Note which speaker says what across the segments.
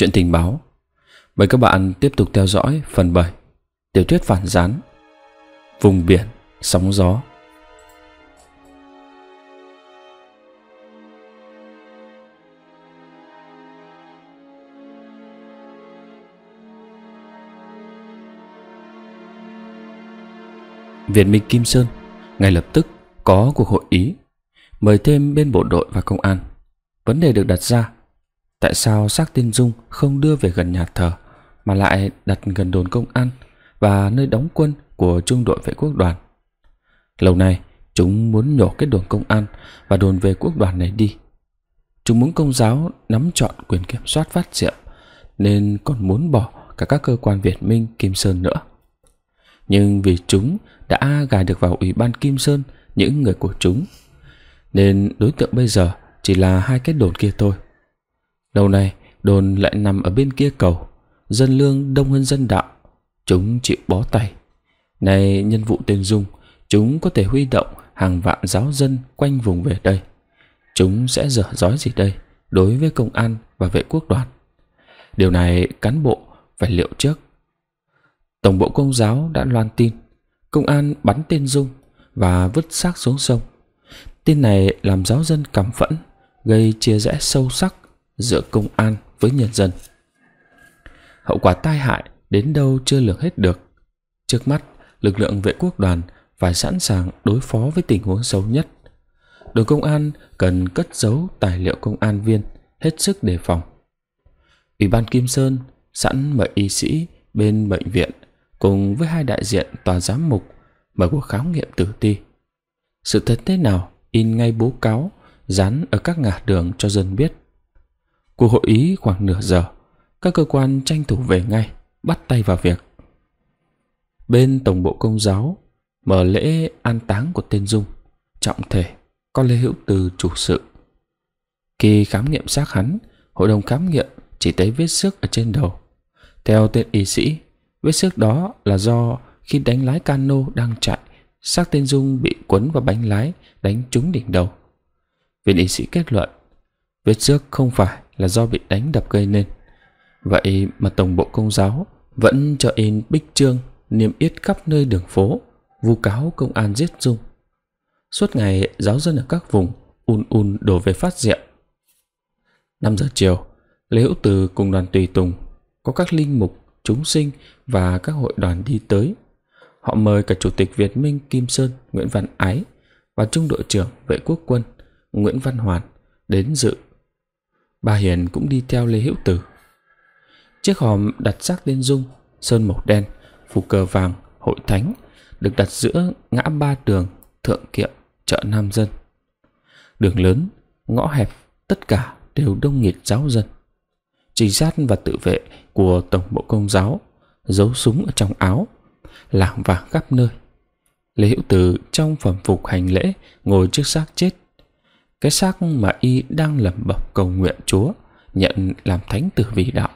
Speaker 1: Chuyện tình báo Mời các bạn tiếp tục theo dõi phần bảy Tiểu thuyết phản gián Vùng biển, sóng gió Việt Minh Kim Sơn ngay lập tức có cuộc hội ý mời thêm bên bộ đội và công an. Vấn đề được đặt ra Tại sao xác Tiên Dung không đưa về gần nhà thờ mà lại đặt gần đồn công an và nơi đóng quân của trung đội vệ quốc đoàn? Lâu nay, chúng muốn nhổ cái đồn công an và đồn về quốc đoàn này đi. Chúng muốn công giáo nắm chọn quyền kiểm soát phát diệm nên còn muốn bỏ cả các cơ quan Việt Minh Kim Sơn nữa. Nhưng vì chúng đã gài được vào Ủy ban Kim Sơn những người của chúng nên đối tượng bây giờ chỉ là hai cái đồn kia thôi. Đầu này, đồn lại nằm ở bên kia cầu. Dân lương đông hơn dân đạo. Chúng chịu bó tay. Này nhân vụ tên dung, chúng có thể huy động hàng vạn giáo dân quanh vùng về đây. Chúng sẽ dở dói gì đây đối với công an và vệ quốc đoàn. Điều này cán bộ phải liệu trước. Tổng bộ công giáo đã loan tin. Công an bắn tên Dung và vứt xác xuống sông. Tin này làm giáo dân cảm phẫn, gây chia rẽ sâu sắc giữa công an với nhân dân. Hậu quả tai hại đến đâu chưa lường hết được. Trước mắt, lực lượng vệ quốc đoàn phải sẵn sàng đối phó với tình huống xấu nhất. Đồn công an cần cất giấu tài liệu công an viên hết sức đề phòng. Ủy ban Kim Sơn sẵn mời y sĩ bên bệnh viện cùng với hai đại diện tòa giám mục mở cuộc khám nghiệm tử thi. Sự thật thế nào in ngay bố cáo dán ở các ngã đường cho dân biết. Cuộc hội ý khoảng nửa giờ, các cơ quan tranh thủ về ngay, bắt tay vào việc. Bên Tổng bộ Công giáo, mở lễ an táng của tên Dung, trọng thể, có Lê Hữu Từ chủ sự. Khi khám nghiệm xác hắn, hội đồng khám nghiệm chỉ thấy vết xước ở trên đầu. Theo tên y sĩ, vết xước đó là do khi đánh lái cano đang chạy, xác tên Dung bị quấn vào bánh lái, đánh trúng đỉnh đầu. Viện y sĩ kết luận, vết xước không phải là do bị đánh đập gây nên. Vậy mà Tổng bộ Công giáo vẫn cho in bích trương niêm yết khắp nơi đường phố, vu cáo công an giết Dung. Suốt ngày giáo dân ở các vùng un un đổ về phát diệm. 5 giờ chiều, Lê Hữu Từ cùng đoàn tùy tùng có các linh mục, chúng sinh và các hội đoàn đi tới. Họ mời cả Chủ tịch Việt Minh Kim Sơn Nguyễn Văn Ái và Trung đội trưởng Vệ Quốc quân Nguyễn Văn Hoàn đến dự Bà Hiền cũng đi theo Lê Hữu Tử. Chiếc hòm đặt xác lên dung, sơn màu đen, phủ cờ vàng, hội thánh được đặt giữa ngã ba đường Thượng Kiệm, chợ Nam Dân. Đường lớn, ngõ hẹp, tất cả đều đông nghịt giáo dân. Trinh sát và tự vệ của Tổng Bộ Công Giáo giấu súng ở trong áo, lảng vàng khắp nơi. Lê Hữu Từ trong phẩm phục hành lễ ngồi trước xác chết cái xác mà y đang lẩm bẩm cầu nguyện chúa nhận làm thánh tử vì đạo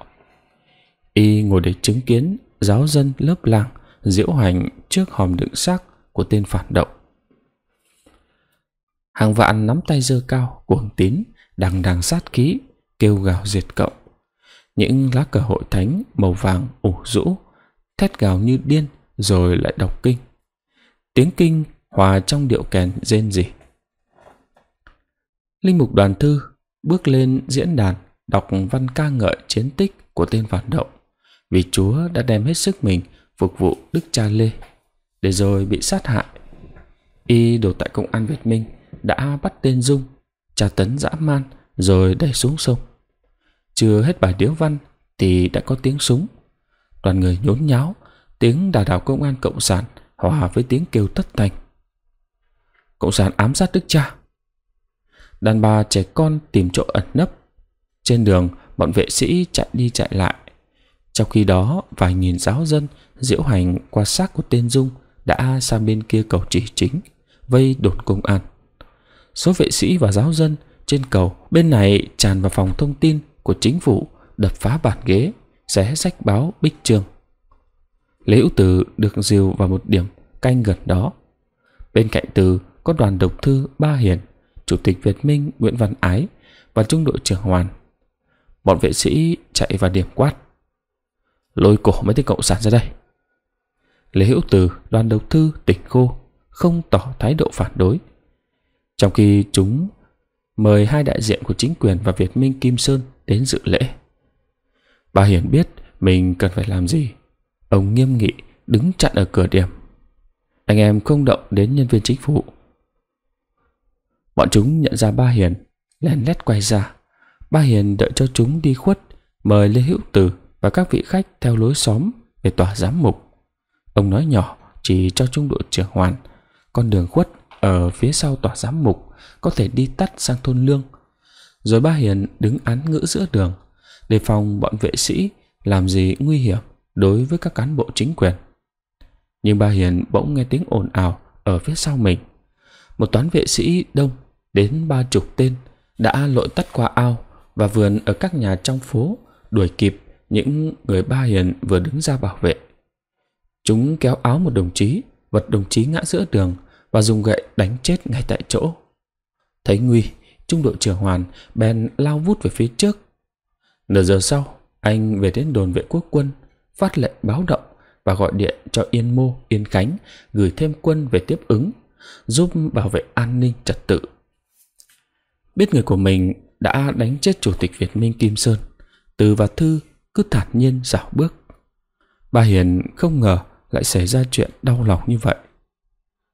Speaker 1: y ngồi để chứng kiến giáo dân lớp lang diễu hành trước hòm đựng xác của tên phản động hàng vạn nắm tay dơ cao cuồng tín đằng đằng sát khí kêu gào diệt cộng những lá cờ hội thánh màu vàng ủ rũ thét gào như điên rồi lại đọc kinh tiếng kinh hòa trong điệu kèn rên rỉ Linh mục đoàn thư bước lên diễn đàn đọc văn ca ngợi chiến tích của tên phản động vì Chúa đã đem hết sức mình phục vụ Đức Cha Lê để rồi bị sát hại. Y đồ tại công an Việt Minh đã bắt tên Dung, tra tấn dã man rồi đẩy xuống sông. Chưa hết bài điếu văn thì đã có tiếng súng. toàn người nhốn nháo, tiếng đà đảo công an cộng sản hòa với tiếng kêu tất thành. Cộng sản ám sát Đức Cha, đàn bà trẻ con tìm chỗ ẩn nấp. Trên đường, bọn vệ sĩ chạy đi chạy lại. Trong khi đó, vài nghìn giáo dân diễu hành qua xác của tên Dung đã sang bên kia cầu chỉ chính, vây đột công an. Số vệ sĩ và giáo dân trên cầu bên này tràn vào phòng thông tin của chính phủ đập phá bàn ghế, xé sách báo bích trương. Lễ hữu từ được dìu vào một điểm canh gần đó. Bên cạnh từ có đoàn độc thư Ba Hiền Chủ tịch Việt Minh Nguyễn Văn Ái và Trung đội trưởng Hoàn. Bọn vệ sĩ chạy vào điểm quát. Lôi cổ mấy tên cộng sản ra đây. Lê Hữu Từ, đoàn đầu thư tỉnh khô, không tỏ thái độ phản đối. Trong khi chúng mời hai đại diện của chính quyền và Việt Minh Kim Sơn đến dự lễ. Bà Hiền biết mình cần phải làm gì. Ông nghiêm nghị đứng chặn ở cửa điểm. Anh em không động đến nhân viên chính phủ Bọn chúng nhận ra ba Hiền, lén lét quay ra. Ba Hiền đợi cho chúng đi khuất, mời Lê Hữu Tử và các vị khách theo lối xóm về tòa giám mục. Ông nói nhỏ chỉ cho trung đội trưởng Hoàn, con đường khuất ở phía sau tòa giám mục có thể đi tắt sang thôn Lương. Rồi ba Hiền đứng án ngữ giữa đường, đề phòng bọn vệ sĩ làm gì nguy hiểm đối với các cán bộ chính quyền. Nhưng ba Hiền bỗng nghe tiếng ồn ào ở phía sau mình. Một toán vệ sĩ đông đến ba chục tên đã lội tắt qua ao và vườn ở các nhà trong phố đuổi kịp những người ba hiền vừa đứng ra bảo vệ. Chúng kéo áo một đồng chí, vật đồng chí ngã giữa đường và dùng gậy đánh chết ngay tại chỗ. Thấy nguy, trung đội trưởng Hoàn bèn lao vút về phía trước. Nửa giờ sau, anh về đến đồn vệ quốc quân, phát lệnh báo động và gọi điện cho Yên Mô, Yên Khánh gửi thêm quân về tiếp ứng, giúp bảo vệ an ninh trật tự Biết người của mình đã đánh chết Chủ tịch Việt Minh Kim Sơn, Từ và Thư cứ thản nhiên dạo bước. Bà Hiền không ngờ lại xảy ra chuyện đau lòng như vậy.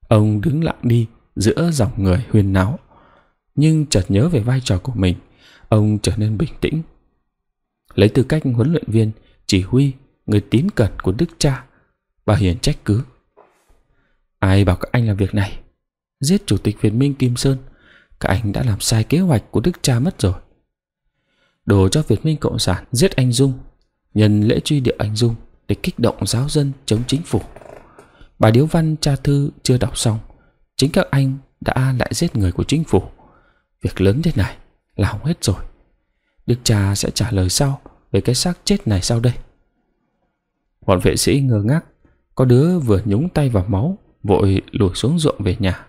Speaker 1: Ông đứng lặng đi giữa dòng người huyên náo. Nhưng chợt nhớ về vai trò của mình, ông trở nên bình tĩnh. Lấy tư cách huấn luyện viên, chỉ huy, người tín cẩn của đức cha, bà Hiền trách cứ. Ai bảo các anh làm việc này? Giết Chủ tịch Việt Minh Kim Sơn các anh đã làm sai kế hoạch của đức cha mất rồi Đổ cho Việt Minh Cộng sản giết anh Dung Nhân lễ truy điệu anh Dung Để kích động giáo dân chống chính phủ Bà Điếu Văn cha thư chưa đọc xong Chính các anh đã lại giết người của chính phủ Việc lớn thế này là không hết rồi Đức cha sẽ trả lời sau Về cái xác chết này sau đây Bọn vệ sĩ ngơ ngác Có đứa vừa nhúng tay vào máu Vội lùi xuống ruộng về nhà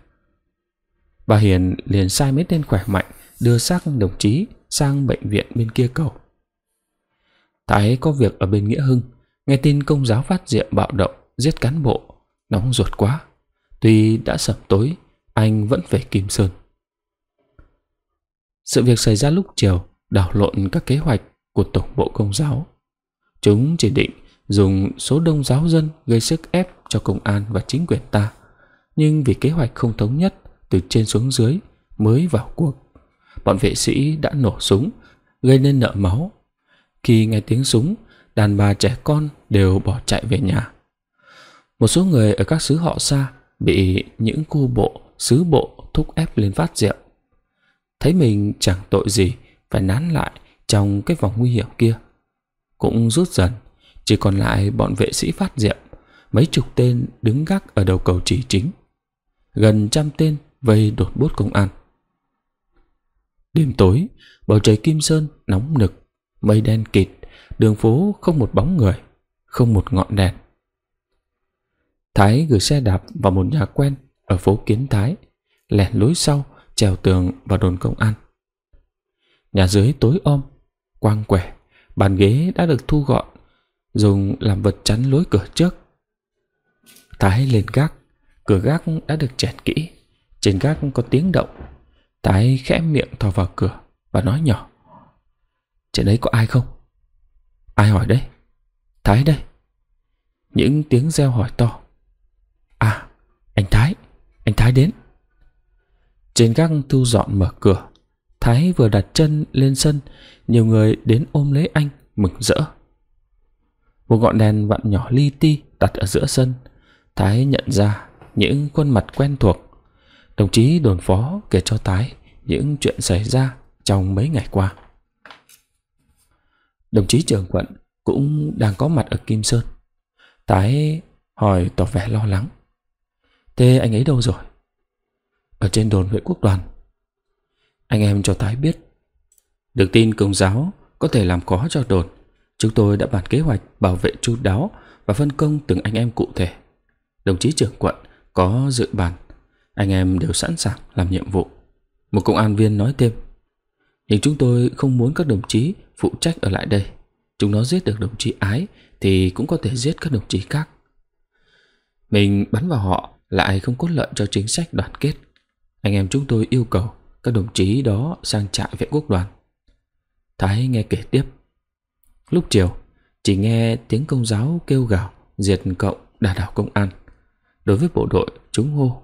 Speaker 1: Bà Hiền liền sai mấy tên khỏe mạnh đưa xác đồng chí sang bệnh viện bên kia cầu. Thái có việc ở bên Nghĩa Hưng, nghe tin công giáo phát diệm bạo động, giết cán bộ, nóng ruột quá. Tuy đã sẩm tối, anh vẫn phải Kim Sơn. Sự việc xảy ra lúc chiều đảo lộn các kế hoạch của Tổng bộ Công giáo. Chúng chỉ định dùng số đông giáo dân gây sức ép cho công an và chính quyền ta. Nhưng vì kế hoạch không thống nhất từ trên xuống dưới mới vào cuộc. Bọn vệ sĩ đã nổ súng, gây nên nợ máu. Khi nghe tiếng súng, đàn bà trẻ con đều bỏ chạy về nhà. Một số người ở các xứ họ xa bị những cô bộ, xứ bộ thúc ép lên phát rượu. Thấy mình chẳng tội gì phải nán lại trong cái vòng nguy hiểm kia. Cũng rút dần, chỉ còn lại bọn vệ sĩ phát rượu, mấy chục tên đứng gác ở đầu cầu chỉ chính. Gần trăm tên vây đột bút công an. Đêm tối, bầu trời Kim Sơn nóng nực, mây đen kịt, đường phố không một bóng người, không một ngọn đèn. Thái gửi xe đạp vào một nhà quen ở phố Kiến Thái, lẻn lối sau, trèo tường vào đồn công an. Nhà dưới tối om, quang quẻ, bàn ghế đã được thu gọn, dùng làm vật chắn lối cửa trước. Thái lên gác, cửa gác đã được chèn kỹ, trên gác có tiếng động Tái khẽ miệng thò vào cửa Và nói nhỏ Trên đấy có ai không? Ai hỏi đấy? Thái đây Những tiếng reo hỏi to À anh Thái Anh Thái đến Trên gác thu dọn mở cửa Thái vừa đặt chân lên sân Nhiều người đến ôm lấy anh Mừng rỡ Một ngọn đèn vặn nhỏ li ti đặt ở giữa sân Thái nhận ra những khuôn mặt quen thuộc Đồng chí đồn phó kể cho Tái những chuyện xảy ra trong mấy ngày qua. Đồng chí trưởng quận cũng đang có mặt ở Kim Sơn. Tái hỏi tỏ vẻ lo lắng. Thế anh ấy đâu rồi? Ở trên đồn huyện quốc đoàn. Anh em cho Tái biết. Được tin công giáo có thể làm khó cho đồn. Chúng tôi đã bàn kế hoạch bảo vệ chú đáo và phân công từng anh em cụ thể. Đồng chí trưởng quận có dự bàn anh em đều sẵn sàng làm nhiệm vụ. Một công an viên nói thêm. Nhưng chúng tôi không muốn các đồng chí phụ trách ở lại đây. Chúng nó giết được đồng chí Ái thì cũng có thể giết các đồng chí khác. Mình bắn vào họ lại không cốt lợi cho chính sách đoàn kết. Anh em chúng tôi yêu cầu các đồng chí đó sang trại vệ quốc đoàn. Thái nghe kể tiếp. Lúc chiều, chỉ nghe tiếng công giáo kêu gào diệt cộng đà đảo công an. Đối với bộ đội, chúng hô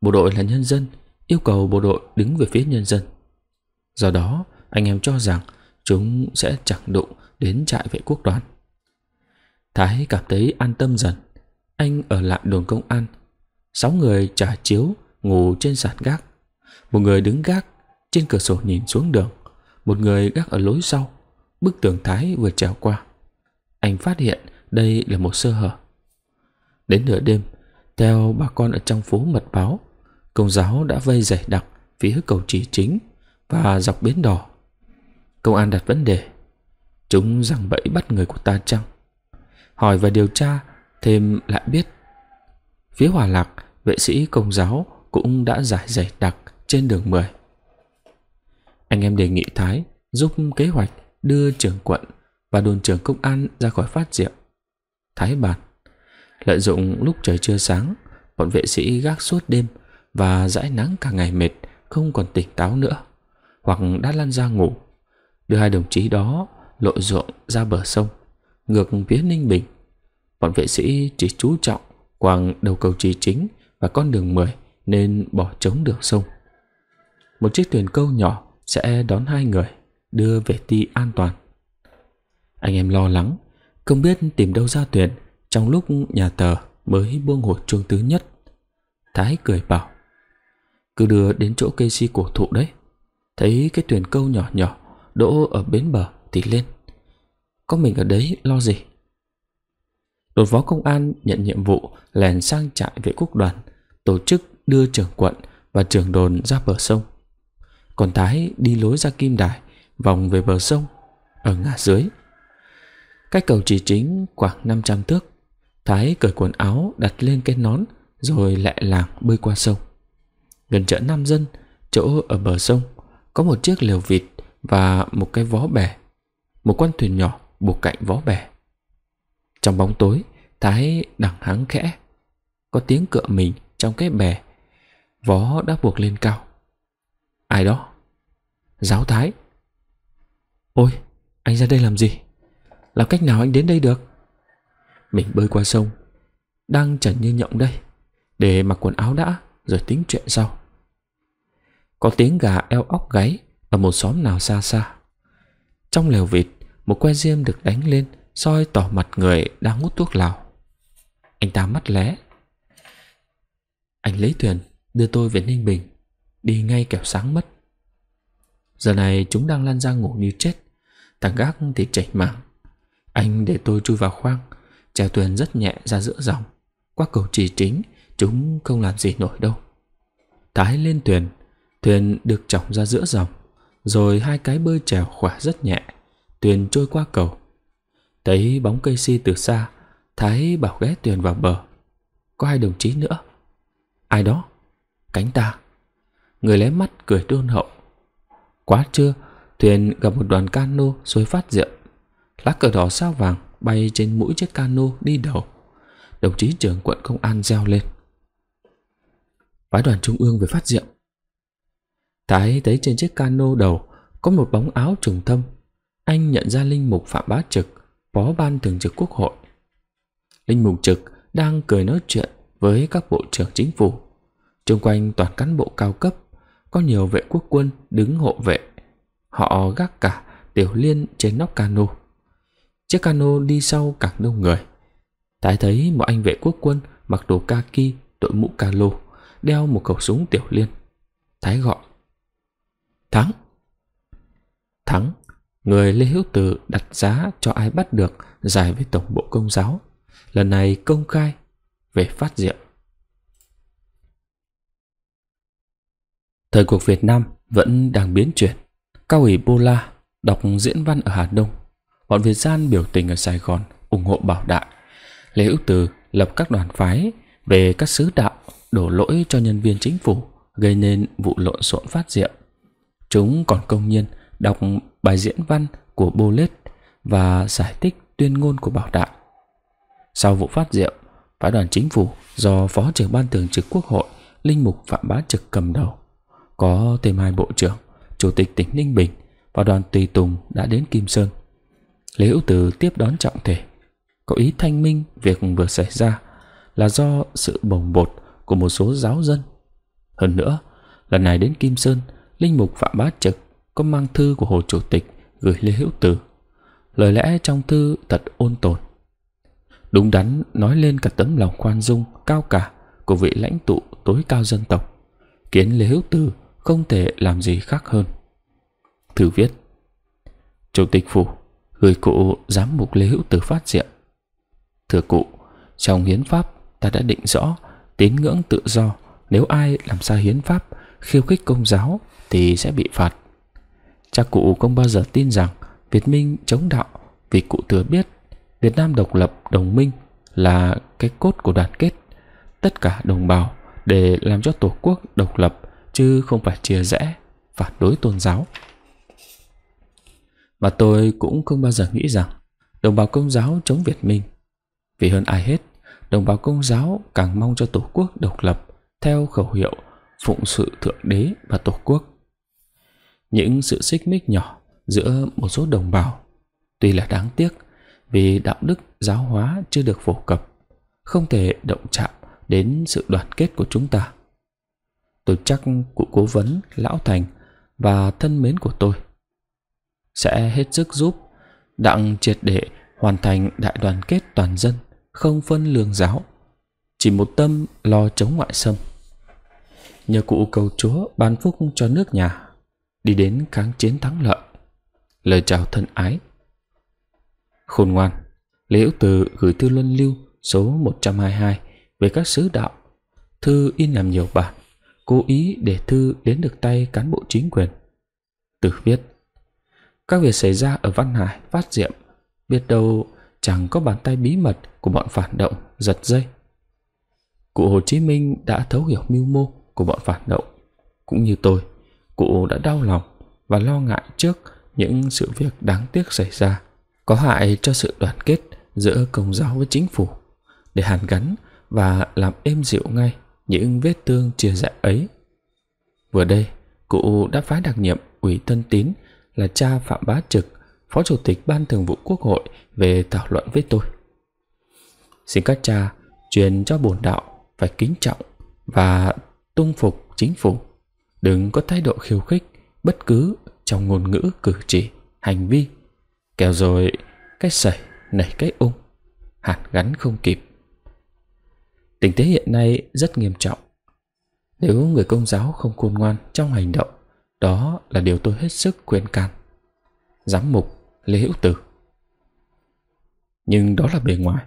Speaker 1: Bộ đội là nhân dân, yêu cầu bộ đội đứng về phía nhân dân. Do đó, anh em cho rằng chúng sẽ chẳng đụng đến trại vệ quốc đoàn. Thái cảm thấy an tâm dần. Anh ở lại đồn công an. Sáu người trả chiếu, ngủ trên sàn gác. Một người đứng gác, trên cửa sổ nhìn xuống đường. Một người gác ở lối sau, bức tường Thái vừa trèo qua. Anh phát hiện đây là một sơ hở. Đến nửa đêm, theo bà con ở trong phố mật báo, Công giáo đã vây dày đặc phía cầu trì chính và dọc bến đỏ. Công an đặt vấn đề. Chúng rằng bẫy bắt người của ta chăng? Hỏi và điều tra thêm lại biết. Phía hòa lạc, vệ sĩ công giáo cũng đã giải dày đặc trên đường 10. Anh em đề nghị Thái giúp kế hoạch đưa trưởng quận và đồn trưởng công an ra khỏi phát diệu. Thái bàn. Lợi dụng lúc trời chưa sáng, bọn vệ sĩ gác suốt đêm và dãi nắng cả ngày mệt, không còn tỉnh táo nữa, hoặc đã lăn ra ngủ. Đưa hai đồng chí đó lội ruộng ra bờ sông, ngược phía Ninh Bình. Bọn vệ sĩ chỉ chú trọng quàng đầu cầu trì chính và con đường 10 nên bỏ trống đường sông. Một chiếc thuyền câu nhỏ sẽ đón hai người, đưa về ti an toàn. Anh em lo lắng, không biết tìm đâu ra thuyền trong lúc nhà tờ mới buông hột chuông tứ nhất. Thái cười bảo, cứ đưa đến chỗ cây si cổ thụ đấy. Thấy cái thuyền câu nhỏ nhỏ đỗ ở bến bờ thì lên. Có mình ở đấy lo gì? Đột phó công an nhận nhiệm vụ lèn sang trại vệ quốc đoàn, tổ chức đưa trưởng quận và trưởng đồn ra bờ sông. Còn Thái đi lối ra Kim Đài, vòng về bờ sông, ở ngã dưới. Cách cầu chỉ chính khoảng 500 thước, Thái cởi quần áo đặt lên cái nón rồi lẹ làng bơi qua sông gần chợ Nam Dân, chỗ ở bờ sông, có một chiếc lều vịt và một cái vó bè, một con thuyền nhỏ buộc cạnh vó bè. Trong bóng tối, Thái đằng háng khẽ, có tiếng cựa mình trong cái bè, vó đã buộc lên cao. Ai đó? Giáo Thái. Ôi, anh ra đây làm gì? Làm cách nào anh đến đây được? Mình bơi qua sông, đang chẳng như nhộng đây, để mặc quần áo đã rồi tính chuyện sau. Có tiếng gà eo óc gáy ở một xóm nào xa xa. Trong lều vịt, một que diêm được đánh lên soi tỏ mặt người đang hút thuốc lào. Anh ta mắt lé. Anh lấy thuyền đưa tôi về Ninh Bình, đi ngay kẻo sáng mất. Giờ này chúng đang lan ra ngủ như chết, thằng gác thì chảy mảng. Anh để tôi chui vào khoang, chèo thuyền rất nhẹ ra giữa dòng, qua cầu trì chính Chúng không làm gì nổi đâu Thái lên thuyền Thuyền được chỏng ra giữa dòng Rồi hai cái bơi trèo khỏe rất nhẹ Thuyền trôi qua cầu Thấy bóng cây si từ xa Thái bảo ghé thuyền vào bờ Có hai đồng chí nữa Ai đó? Cánh ta Người lé mắt cười đôn hậu Quá trưa Thuyền gặp một đoàn cano xối phát rượu Lá cờ đỏ sao vàng bay trên mũi chiếc cano đi đầu Đồng chí trưởng quận công an reo lên phái đoàn trung ương về phát diệm. Thái thấy trên chiếc cano đầu có một bóng áo trùng thâm. Anh nhận ra Linh Mục Phạm Bá Trực, phó ban thường trực quốc hội. Linh Mục Trực đang cười nói chuyện với các bộ trưởng chính phủ. Trung quanh toàn cán bộ cao cấp, có nhiều vệ quốc quân đứng hộ vệ. Họ gác cả tiểu liên trên nóc cano. Chiếc cano đi sau càng đông người. Thái thấy một anh vệ quốc quân mặc đồ kaki đội mũ calo đeo một khẩu súng tiểu liên. Thái gọi. Thắng! Thắng, người Lê Hữu Từ đặt giá cho ai bắt được giải với Tổng bộ Công giáo. Lần này công khai về phát diệm. Thời cuộc Việt Nam vẫn đang biến chuyển. Cao ủy Bô La đọc diễn văn ở Hà Đông. Bọn Việt gian biểu tình ở Sài Gòn ủng hộ bảo đại. Lê Hữu Từ lập các đoàn phái về các sứ đạo đổ lỗi cho nhân viên chính phủ gây nên vụ lộn xộn phát diệm Chúng còn công nhiên đọc bài diễn văn của Bolet và giải thích tuyên ngôn của Bảo Đại. Sau vụ phát diệm phái đoàn chính phủ do Phó trưởng Ban Thường trực Quốc hội Linh Mục Phạm Bá Trực cầm đầu, có thêm hai bộ trưởng, Chủ tịch tỉnh Ninh Bình và đoàn tùy tùng đã đến Kim Sơn. lễ Hữu Từ tiếp đón trọng thể, có ý thanh minh việc vừa xảy ra là do sự bồng bột của một số giáo dân. Hơn nữa, lần này đến Kim Sơn, Linh Mục Phạm Bá Trực có mang thư của Hồ Chủ tịch gửi Lê Hữu Tử. Lời lẽ trong thư thật ôn tồn. Đúng đắn nói lên cả tấm lòng khoan dung cao cả của vị lãnh tụ tối cao dân tộc, khiến Lê Hữu Tử không thể làm gì khác hơn. Thư viết Chủ tịch Phủ gửi cụ giám mục Lê Hữu Tử phát diện. Thưa cụ, trong hiến pháp ta đã định rõ tín ngưỡng tự do nếu ai làm sai hiến pháp khiêu khích công giáo thì sẽ bị phạt cha cụ không bao giờ tin rằng việt minh chống đạo vì cụ thừa biết việt nam độc lập đồng minh là cái cốt của đoàn kết tất cả đồng bào để làm cho tổ quốc độc lập chứ không phải chia rẽ phản đối tôn giáo và tôi cũng không bao giờ nghĩ rằng đồng bào công giáo chống việt minh vì hơn ai hết đồng bào công giáo càng mong cho Tổ quốc độc lập theo khẩu hiệu phụng sự Thượng Đế và Tổ quốc. Những sự xích mích nhỏ giữa một số đồng bào tuy là đáng tiếc vì đạo đức giáo hóa chưa được phổ cập, không thể động chạm đến sự đoàn kết của chúng ta. Tôi chắc cụ cố vấn Lão Thành và thân mến của tôi sẽ hết sức giúp đặng triệt để hoàn thành đại đoàn kết toàn dân không phân lường giáo chỉ một tâm lo chống ngoại xâm nhờ cụ cầu chúa ban phúc cho nước nhà đi đến kháng chiến thắng lợi lời chào thân ái khôn ngoan lễ từ gửi thư luân lưu số 122 về các sứ đạo thư in làm nhiều bản cố ý để thư đến được tay cán bộ chính quyền từ viết các việc xảy ra ở văn hải phát diệm biết đâu chẳng có bàn tay bí mật của bọn phản động giật dây. Cụ Hồ Chí Minh đã thấu hiểu mưu mô của bọn phản động. Cũng như tôi, cụ đã đau lòng và lo ngại trước những sự việc đáng tiếc xảy ra, có hại cho sự đoàn kết giữa công giáo với chính phủ, để hàn gắn và làm êm dịu ngay những vết thương chia rẽ ấy. Vừa đây, cụ đã phái đặc nhiệm ủy thân tín là cha Phạm Bá Trực Phó Chủ tịch Ban Thường vụ Quốc hội về thảo luận với tôi. Xin các cha truyền cho bổn đạo phải kính trọng và tung phục chính phủ. Đừng có thái độ khiêu khích bất cứ trong ngôn ngữ cử chỉ, hành vi. kéo rồi cái sẩy nảy cái ung, hạt gắn không kịp. Tình thế hiện nay rất nghiêm trọng. Nếu người công giáo không khôn ngoan trong hành động, đó là điều tôi hết sức khuyên can. Giám mục lê liễu tử. Nhưng đó là bề ngoài.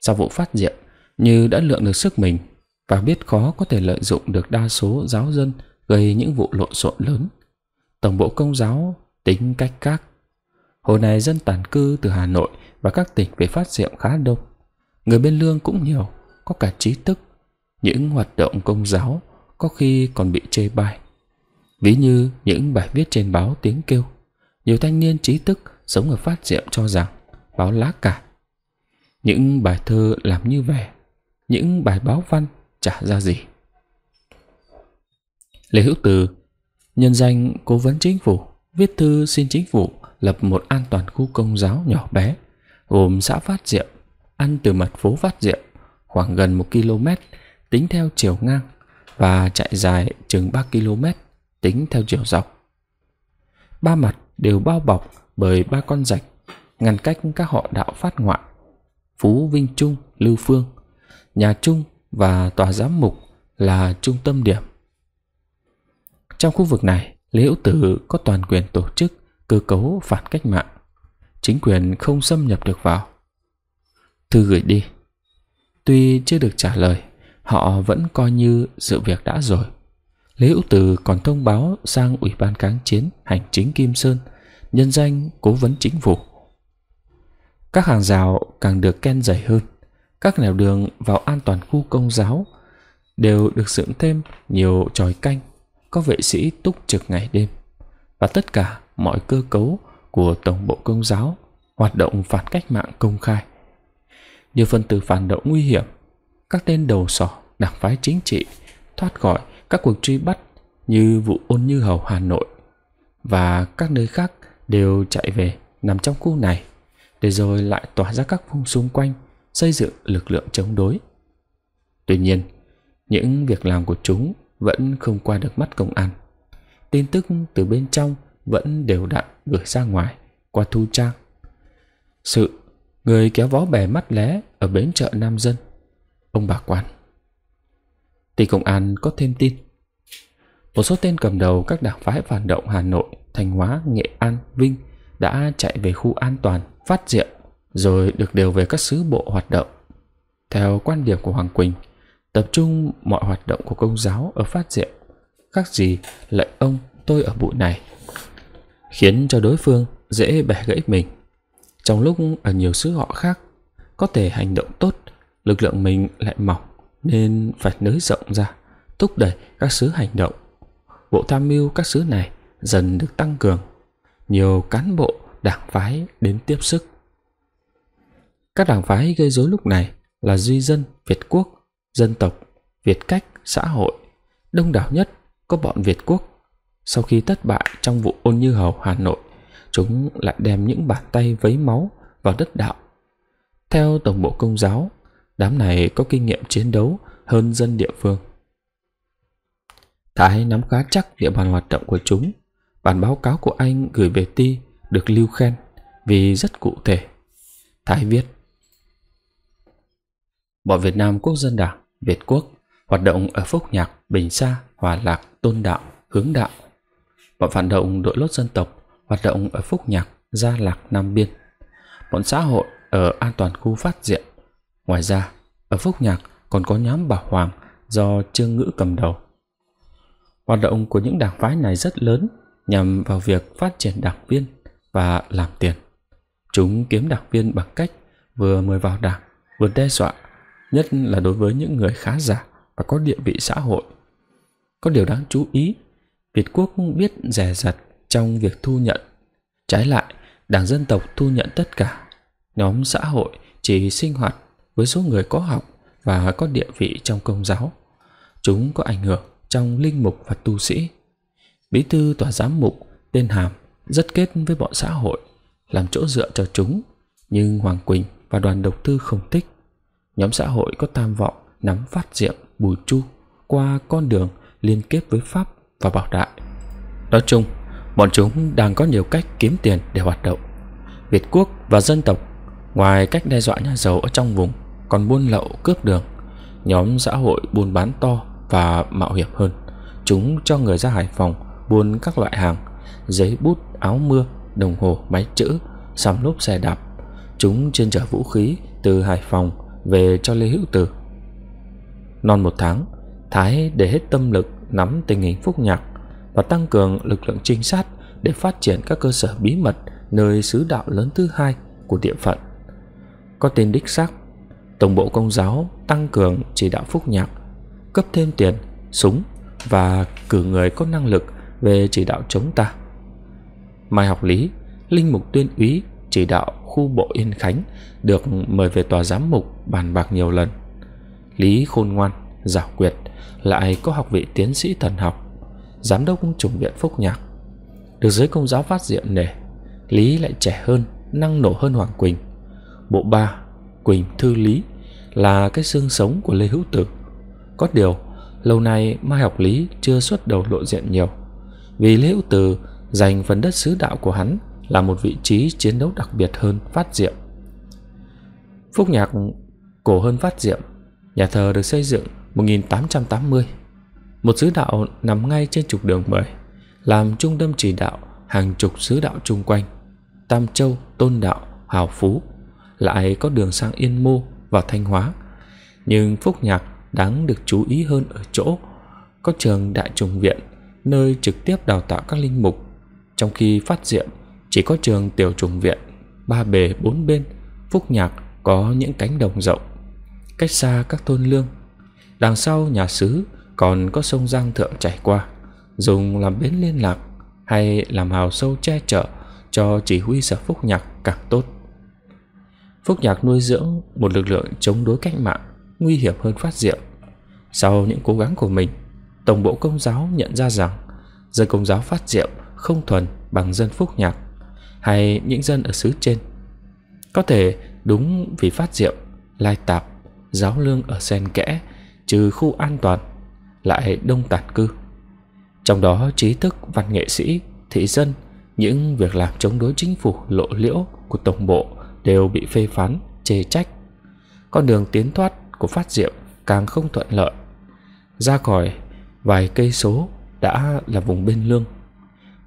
Speaker 1: Sau vụ phát diện, Như đã lượng được sức mình và biết khó có thể lợi dụng được đa số giáo dân gây những vụ lộn xộn lớn. Tổng bộ công giáo tính cách khác. Hồi này dân tản cư từ Hà Nội và các tỉnh về phát diệm khá đông. Người bên lương cũng nhiều, có cả trí thức. Những hoạt động công giáo có khi còn bị chê bai. Ví như những bài viết trên báo tiếng kêu, nhiều thanh niên trí thức sống ở Phát Diệm cho rằng báo lá cả. Những bài thơ làm như vẻ, những bài báo văn chả ra gì. Lê Hữu Từ, nhân danh cố vấn chính phủ, viết thư xin chính phủ lập một an toàn khu công giáo nhỏ bé, gồm xã Phát Diệm, ăn từ mặt phố Phát Diệm, khoảng gần một km, tính theo chiều ngang và chạy dài chừng 3 km, tính theo chiều dọc. Ba mặt đều bao bọc bởi ba con rạch ngăn cách các họ đạo phát ngoại Phú Vinh Trung, Lưu Phương, nhà Trung và tòa giám mục là trung tâm điểm. Trong khu vực này, Lý Hữu Tử có toàn quyền tổ chức cơ cấu phản cách mạng. Chính quyền không xâm nhập được vào. Thư gửi đi. Tuy chưa được trả lời, họ vẫn coi như sự việc đã rồi. Lý Hữu Tử còn thông báo sang Ủy ban kháng Chiến Hành chính Kim Sơn – nhân danh cố vấn chính phủ. Các hàng rào càng được ken dày hơn, các nẻo đường vào an toàn khu công giáo đều được dựng thêm nhiều tròi canh, có vệ sĩ túc trực ngày đêm và tất cả mọi cơ cấu của Tổng bộ Công giáo hoạt động phản cách mạng công khai. Nhiều phần tử phản động nguy hiểm, các tên đầu sỏ, đảng phái chính trị thoát khỏi các cuộc truy bắt như vụ ôn như hầu Hà Nội và các nơi khác đều chạy về nằm trong khu này để rồi lại tỏa ra các vùng xung quanh xây dựng lực lượng chống đối. Tuy nhiên, những việc làm của chúng vẫn không qua được mắt công an. Tin tức từ bên trong vẫn đều đặn gửi ra ngoài qua thu trang. Sự người kéo vó bè mắt lé ở bến chợ Nam Dân, ông bà quan. Thì công an có thêm tin. Một số tên cầm đầu các đảng phái phản động Hà Nội Thanh Hóa, Nghệ An, Vinh đã chạy về khu an toàn, phát diệu, rồi được điều về các sứ bộ hoạt động. Theo quan điểm của Hoàng Quỳnh, tập trung mọi hoạt động của công giáo ở phát diệu, khác gì lệnh ông tôi ở bụi này, khiến cho đối phương dễ bẻ gãy mình. Trong lúc ở nhiều sứ họ khác, có thể hành động tốt, lực lượng mình lại mỏng nên phải nới rộng ra, thúc đẩy các sứ hành động. Bộ tham mưu các sứ này dần được tăng cường. Nhiều cán bộ, đảng phái đến tiếp sức. Các đảng phái gây rối lúc này là Duy Dân, Việt Quốc, Dân tộc, Việt Cách, Xã hội. Đông đảo nhất có bọn Việt Quốc. Sau khi thất bại trong vụ ôn như hầu Hà Nội, chúng lại đem những bàn tay vấy máu vào đất đạo. Theo Tổng bộ Công giáo, đám này có kinh nghiệm chiến đấu hơn dân địa phương. Thái nắm khá chắc địa bàn hoạt động của chúng Bản báo cáo của anh gửi về Ti được lưu khen vì rất cụ thể. Thái viết Bọn Việt Nam Quốc dân đảng, Việt Quốc hoạt động ở Phúc Nhạc, Bình Sa, Hòa Lạc, Tôn Đạo, Hướng Đạo. Bọn phản động đội lốt dân tộc hoạt động ở Phúc Nhạc, Gia Lạc, Nam Biên. Bọn xã hội ở an toàn khu phát diện. Ngoài ra, ở Phúc Nhạc còn có nhóm Bảo Hoàng do Trương Ngữ cầm đầu. Hoạt động của những đảng phái này rất lớn nhằm vào việc phát triển đảng viên và làm tiền. Chúng kiếm đảng viên bằng cách vừa mời vào đảng, vừa đe dọa, nhất là đối với những người khá giả và có địa vị xã hội. Có điều đáng chú ý, Việt Quốc biết rẻ rặt trong việc thu nhận. Trái lại, đảng dân tộc thu nhận tất cả. Nhóm xã hội chỉ sinh hoạt với số người có học và có địa vị trong công giáo. Chúng có ảnh hưởng trong linh mục và tu sĩ Bí thư tòa giám mục tên Hàm rất kết với bọn xã hội, làm chỗ dựa cho chúng, nhưng Hoàng Quỳnh và đoàn độc thư không thích. Nhóm xã hội có tam vọng nắm phát diệm Bùi Chu qua con đường liên kết với Pháp và Bảo Đại. Nói chung, bọn chúng đang có nhiều cách kiếm tiền để hoạt động. Việt quốc và dân tộc, ngoài cách đe dọa nhà giàu ở trong vùng, còn buôn lậu cướp đường. Nhóm xã hội buôn bán to và mạo hiểm hơn. Chúng cho người ra Hải Phòng buôn các loại hàng giấy bút áo mưa đồng hồ máy chữ xăm lốp xe đạp chúng chuyên chở vũ khí từ hải phòng về cho lê hữu tử non một tháng thái để hết tâm lực nắm tình hình phúc nhạc và tăng cường lực lượng trinh sát để phát triển các cơ sở bí mật nơi sứ đạo lớn thứ hai của địa phận có tên đích xác tổng bộ công giáo tăng cường chỉ đạo phúc nhạc cấp thêm tiền súng và cử người có năng lực về chỉ đạo chống ta. Mai học lý, linh mục tuyên úy chỉ đạo khu bộ Yên Khánh được mời về tòa giám mục bàn bạc nhiều lần. Lý khôn ngoan, giảo quyệt, lại có học vị tiến sĩ thần học, giám đốc chủng viện phúc nhạc. Được giới công giáo phát diệm nể, Lý lại trẻ hơn, năng nổ hơn Hoàng Quỳnh. Bộ ba, Quỳnh Thư Lý là cái xương sống của Lê Hữu Tử. Có điều, lâu nay Mai học Lý chưa xuất đầu lộ diện nhiều vì Liễu Từ dành phần đất sứ đạo của hắn là một vị trí chiến đấu đặc biệt hơn Phát Diệm. Phúc nhạc cổ hơn Phát Diệm, nhà thờ được xây dựng 1880. Một sứ đạo nằm ngay trên trục đường 10, làm trung tâm chỉ đạo hàng chục sứ đạo chung quanh, Tam Châu, Tôn Đạo, Hào Phú, lại có đường sang Yên Mô và Thanh Hóa. Nhưng Phúc Nhạc đáng được chú ý hơn ở chỗ có trường Đại Trùng Viện nơi trực tiếp đào tạo các linh mục, trong khi phát diệm chỉ có trường tiểu trùng viện, ba bề bốn bên, phúc nhạc có những cánh đồng rộng, cách xa các thôn lương. Đằng sau nhà xứ còn có sông Giang Thượng chảy qua, dùng làm bến liên lạc hay làm hào sâu che chở cho chỉ huy sở phúc nhạc càng tốt. Phúc Nhạc nuôi dưỡng một lực lượng chống đối cách mạng nguy hiểm hơn Phát Diệm. Sau những cố gắng của mình, Tổng bộ Công giáo nhận ra rằng dân Công giáo phát diệu không thuần bằng dân Phúc Nhạc hay những dân ở xứ trên. Có thể đúng vì phát diệu lai tạp, giáo lương ở sen kẽ, trừ khu an toàn, lại đông tản cư. Trong đó trí thức, văn nghệ sĩ, thị dân, những việc làm chống đối chính phủ lộ liễu của Tổng bộ đều bị phê phán, chê trách. Con đường tiến thoát của phát diệm càng không thuận lợi. Ra khỏi Vài cây số đã là vùng biên lương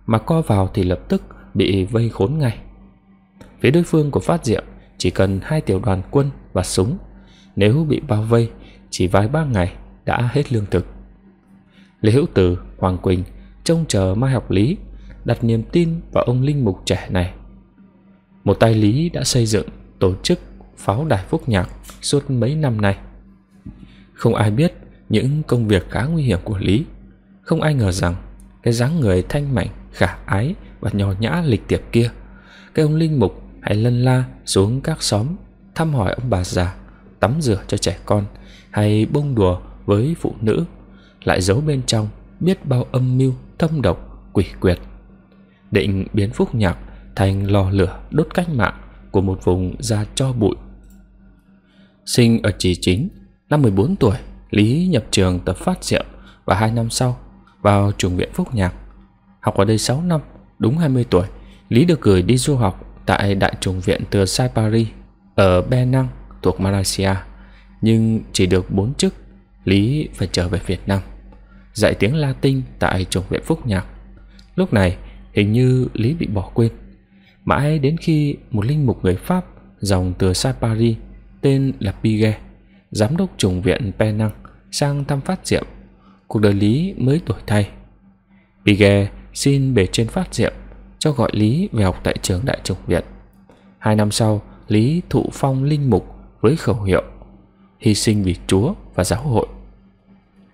Speaker 1: Mà co vào thì lập tức bị vây khốn ngay Phía đối phương của Phát Diệm chỉ cần hai tiểu đoàn quân và súng Nếu bị bao vây chỉ vài ba ngày đã hết lương thực Lê Hữu tử Hoàng Quỳnh trông chờ Mai Học Lý đặt niềm tin vào ông linh mục trẻ này một tay lý đã xây dựng tổ chức pháo đài phúc nhạc suốt mấy năm nay không ai biết những công việc khá nguy hiểm của Lý. Không ai ngờ rằng cái dáng người thanh mảnh, khả ái và nhỏ nhã lịch tiệp kia, cái ông linh mục hãy lân la xuống các xóm thăm hỏi ông bà già, tắm rửa cho trẻ con hay bông đùa với phụ nữ, lại giấu bên trong biết bao âm mưu, thâm độc, quỷ quyệt. Định biến phúc nhạc thành lò lửa đốt cách mạng của một vùng ra cho bụi. Sinh ở Trì Chính, năm 14 tuổi, Lý nhập trường tập phát diệm và hai năm sau vào trường viện Phúc Nhạc. Học ở đây 6 năm, đúng 20 tuổi, Lý được gửi đi du học tại Đại trùng viện từ Sai Paris ở Penang thuộc Malaysia, nhưng chỉ được 4 chức, Lý phải trở về Việt Nam. Dạy tiếng Latin tại trùng viện Phúc Nhạc. Lúc này, hình như Lý bị bỏ quên. Mãi đến khi một linh mục người Pháp dòng từ Sai Paris tên là Piguet, giám đốc trùng viện Penang sang thăm Phát Diệm. Cuộc đời Lý mới tuổi thay. Pige xin bề trên Phát Diệm cho gọi Lý về học tại trường Đại Trùng Viện. Hai năm sau, Lý thụ phong linh mục với khẩu hiệu hy sinh vì Chúa và giáo hội.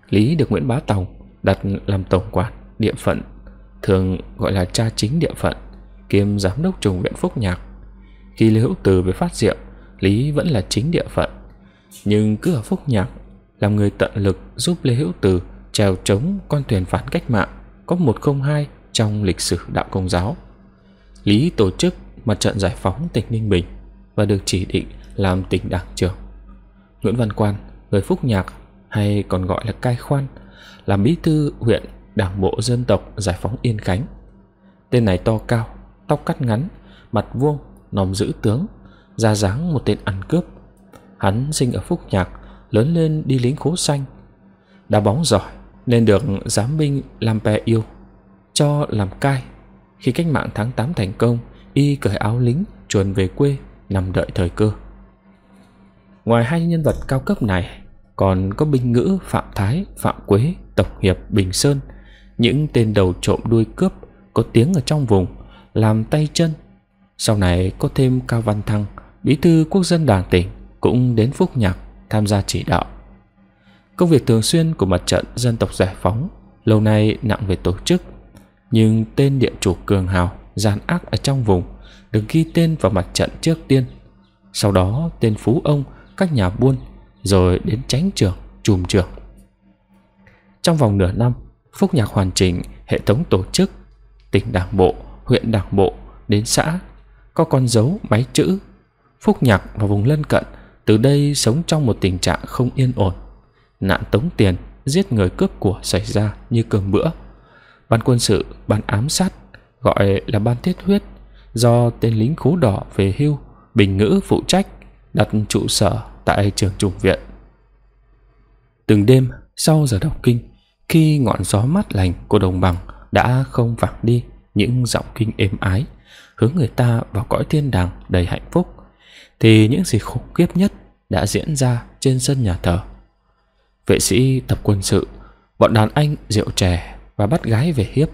Speaker 1: Lý được Nguyễn Bá Tòng đặt làm tổng quản địa phận, thường gọi là cha chính địa phận, kiêm giám đốc trùng viện Phúc Nhạc. Khi Lý Hữu Từ về phát diệm, Lý vẫn là chính địa phận, nhưng cứ ở Phúc Nhạc làm người tận lực giúp Lê Hữu Từ trèo chống con thuyền phản cách mạng có 102 trong lịch sử đạo công giáo. Lý tổ chức mặt trận giải phóng tỉnh Ninh Bình và được chỉ định làm tỉnh đảng trưởng. Nguyễn Văn Quan, người Phúc Nhạc hay còn gọi là Cai Khoan, làm bí thư huyện Đảng bộ dân tộc giải phóng Yên Khánh. Tên này to cao, tóc cắt ngắn, mặt vuông, nòm giữ tướng, ra dáng một tên ăn cướp. Hắn sinh ở Phúc Nhạc, lớn lên đi lính khố xanh. Đá bóng giỏi nên được giám binh Lampe yêu, cho làm cai. Khi cách mạng tháng 8 thành công, y cởi áo lính chuồn về quê nằm đợi thời cơ. Ngoài hai nhân vật cao cấp này, còn có binh ngữ Phạm Thái, Phạm Quế, Tổng Hiệp, Bình Sơn, những tên đầu trộm đuôi cướp có tiếng ở trong vùng, làm tay chân. Sau này có thêm Cao Văn Thăng, bí thư quốc dân đảng tỉnh, cũng đến Phúc Nhạc tham gia chỉ đạo. Công việc thường xuyên của mặt trận dân tộc giải phóng lâu nay nặng về tổ chức, nhưng tên địa chủ cường hào, gian ác ở trong vùng được ghi tên vào mặt trận trước tiên. Sau đó tên phú ông, các nhà buôn, rồi đến tránh trưởng, trùm trưởng. Trong vòng nửa năm, Phúc Nhạc hoàn chỉnh hệ thống tổ chức, tỉnh đảng bộ, huyện đảng bộ, đến xã, có con dấu, máy chữ. Phúc Nhạc và vùng lân cận từ đây sống trong một tình trạng không yên ổn. Nạn tống tiền, giết người cướp của xảy ra như cơm bữa. Ban quân sự, ban ám sát, gọi là ban thiết huyết, do tên lính khú đỏ về hưu, bình ngữ phụ trách, đặt trụ sở tại trường trùng viện. Từng đêm, sau giờ đọc kinh, khi ngọn gió mát lành của đồng bằng đã không vẳng đi những giọng kinh êm ái, hướng người ta vào cõi thiên đàng đầy hạnh phúc, thì những gì khủng khiếp nhất đã diễn ra trên sân nhà thờ. Vệ sĩ tập quân sự, bọn đàn anh rượu chè và bắt gái về hiếp,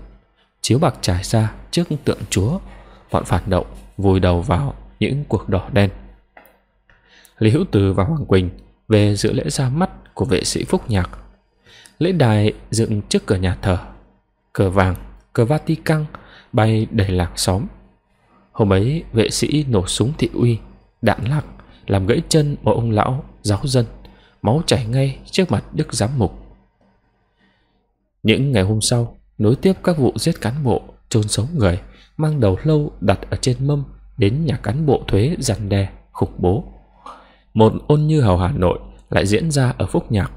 Speaker 1: chiếu bạc trải ra trước tượng chúa, bọn phản động vùi đầu vào những cuộc đỏ đen. Lý Hữu Từ và Hoàng Quỳnh về dự lễ ra mắt của vệ sĩ Phúc Nhạc. Lễ đài dựng trước cửa nhà thờ, cờ vàng, cờ Vatican bay đầy làng xóm. Hôm ấy vệ sĩ nổ súng thị uy, đạn lạc làm gãy chân một ông lão giáo dân, máu chảy ngay trước mặt đức giám mục. Những ngày hôm sau, nối tiếp các vụ giết cán bộ, chôn sống người, mang đầu lâu đặt ở trên mâm đến nhà cán bộ thuế dằn đe, khủng bố. Một ôn như hầu Hà Nội lại diễn ra ở Phúc Nhạc,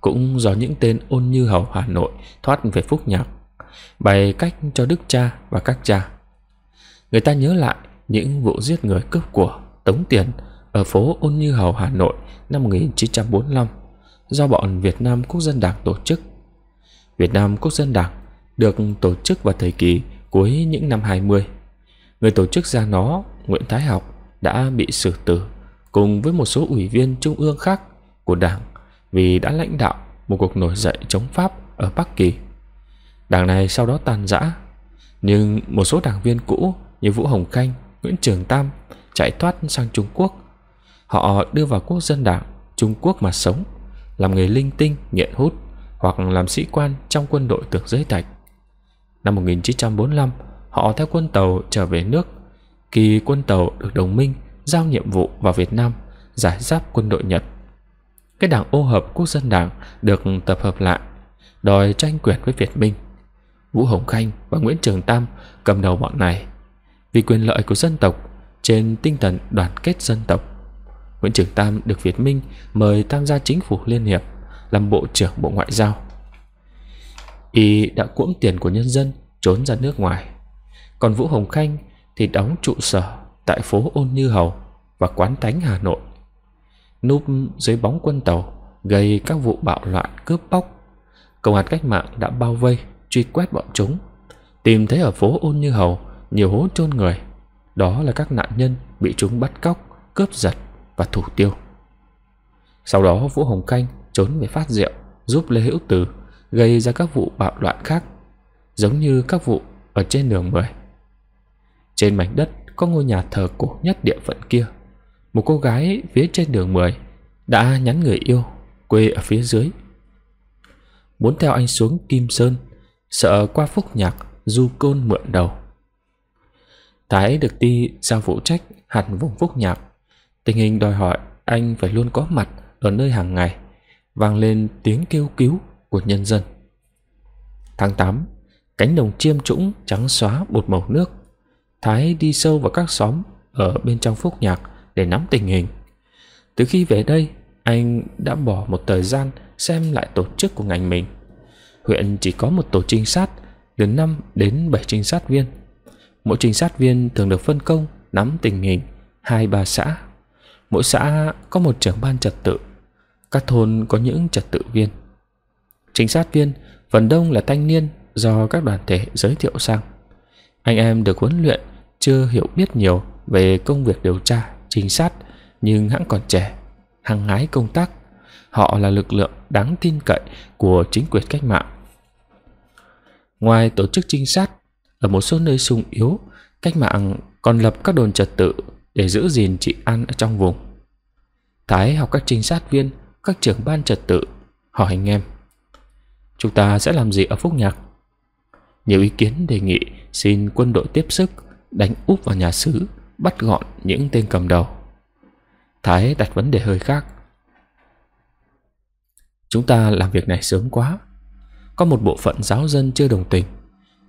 Speaker 1: cũng do những tên ôn như hầu Hà Nội thoát về Phúc Nhạc, bày cách cho đức cha và các cha. Người ta nhớ lại những vụ giết người cướp của, tống tiền ở phố Ôn Như Hầu Hà Nội năm 1945 do bọn Việt Nam Quốc dân Đảng tổ chức. Việt Nam Quốc dân Đảng được tổ chức vào thời kỳ cuối những năm 20. Người tổ chức ra nó, Nguyễn Thái Học, đã bị xử tử cùng với một số ủy viên trung ương khác của Đảng vì đã lãnh đạo một cuộc nổi dậy chống Pháp ở Bắc Kỳ. Đảng này sau đó tàn rã, nhưng một số đảng viên cũ như Vũ Hồng Khanh, Nguyễn Trường Tam chạy thoát sang Trung Quốc Họ đưa vào quốc dân đảng Trung Quốc mà sống Làm nghề linh tinh, nghiện hút Hoặc làm sĩ quan trong quân đội tược giới tạch Năm 1945 Họ theo quân tàu trở về nước khi quân tàu được đồng minh Giao nhiệm vụ vào Việt Nam Giải giáp quân đội Nhật Cái đảng ô hợp quốc dân đảng Được tập hợp lại Đòi tranh quyền với Việt Minh Vũ Hồng Khanh và Nguyễn Trường Tam cầm đầu bọn này. Vì quyền lợi của dân tộc, trên tinh thần đoàn kết dân tộc, Nguyễn Trường Tam được Việt Minh mời tham gia chính phủ Liên Hiệp làm Bộ trưởng Bộ Ngoại giao. Y đã cuỗng tiền của nhân dân trốn ra nước ngoài. Còn Vũ Hồng Khanh thì đóng trụ sở tại phố Ôn Như Hầu và Quán Thánh Hà Nội. Núp dưới bóng quân tàu gây các vụ bạo loạn cướp bóc. Công an cách mạng đã bao vây, truy quét bọn chúng. Tìm thấy ở phố Ôn Như Hầu nhiều hố chôn người. Đó là các nạn nhân bị chúng bắt cóc, cướp giật và Thủ Tiêu. Sau đó Vũ Hồng Canh trốn về phát rượu giúp Lê Hữu Từ gây ra các vụ bạo loạn khác, giống như các vụ ở trên đường 10. Trên mảnh đất có ngôi nhà thờ cổ nhất địa phận kia. Một cô gái phía trên đường 10 đã nhắn người yêu quê ở phía dưới. Muốn theo anh xuống Kim Sơn, sợ qua phúc nhạc du côn mượn đầu. Thái được ti giao phụ trách hẳn vùng phúc nhạc Tình hình đòi hỏi anh phải luôn có mặt ở nơi hàng ngày, vang lên tiếng kêu cứu của nhân dân. Tháng 8, cánh đồng chiêm trũng trắng xóa bột màu nước. Thái đi sâu vào các xóm ở bên trong phúc nhạc để nắm tình hình. Từ khi về đây, anh đã bỏ một thời gian xem lại tổ chức của ngành mình. Huyện chỉ có một tổ trinh sát, từ 5 đến 7 trinh sát viên. Mỗi trinh sát viên thường được phân công nắm tình hình hai ba xã Mỗi xã có một trưởng ban trật tự, các thôn có những trật tự viên. Trinh sát viên phần đông là thanh niên do các đoàn thể giới thiệu sang. Anh em được huấn luyện chưa hiểu biết nhiều về công việc điều tra, trinh sát nhưng hãng còn trẻ, hăng hái công tác. Họ là lực lượng đáng tin cậy của chính quyền cách mạng. Ngoài tổ chức trinh sát, ở một số nơi sung yếu, cách mạng còn lập các đồn trật tự để giữ gìn trị an ở trong vùng. Thái học các trinh sát viên, các trưởng ban trật tự, hỏi anh em. Chúng ta sẽ làm gì ở Phúc Nhạc? Nhiều ý kiến đề nghị xin quân đội tiếp sức, đánh úp vào nhà xứ, bắt gọn những tên cầm đầu. Thái đặt vấn đề hơi khác. Chúng ta làm việc này sớm quá. Có một bộ phận giáo dân chưa đồng tình.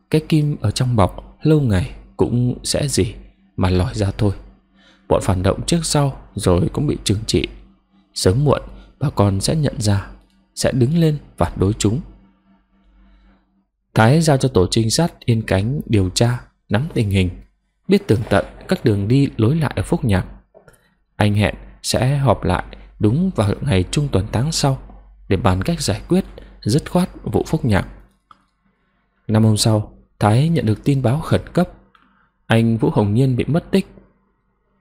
Speaker 1: Cái kim ở trong bọc lâu ngày cũng sẽ gì mà lòi ra thôi. Bọn phản động trước sau rồi cũng bị trừng trị. Sớm muộn bà con sẽ nhận ra, sẽ đứng lên phản đối chúng. Thái giao cho tổ trinh sát yên cánh điều tra, nắm tình hình, biết tường tận các đường đi lối lại ở Phúc Nhạc. Anh hẹn sẽ họp lại đúng vào ngày trung tuần tháng sau để bàn cách giải quyết dứt khoát vụ Phúc Nhạc. Năm hôm sau, Thái nhận được tin báo khẩn cấp. Anh Vũ Hồng Nhiên bị mất tích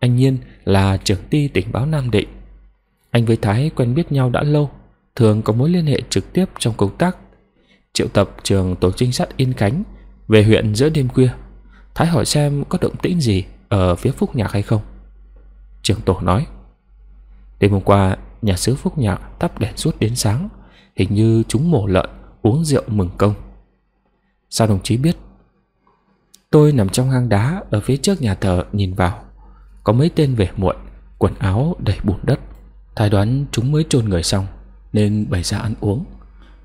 Speaker 1: anh Nhiên là trưởng ty tỉnh báo Nam Định. Anh với Thái quen biết nhau đã lâu, thường có mối liên hệ trực tiếp trong công tác. Triệu tập trường tổ trinh sát Yên Khánh về huyện giữa đêm khuya. Thái hỏi xem có động tĩnh gì ở phía Phúc Nhạc hay không. Trường tổ nói, đêm hôm qua nhà sứ Phúc Nhạc tắt đèn suốt đến sáng, hình như chúng mổ lợn, uống rượu mừng công. Sao đồng chí biết? Tôi nằm trong hang đá ở phía trước nhà thờ nhìn vào. Có mấy tên về muộn Quần áo đầy bùn đất Thái đoán chúng mới chôn người xong Nên bày ra ăn uống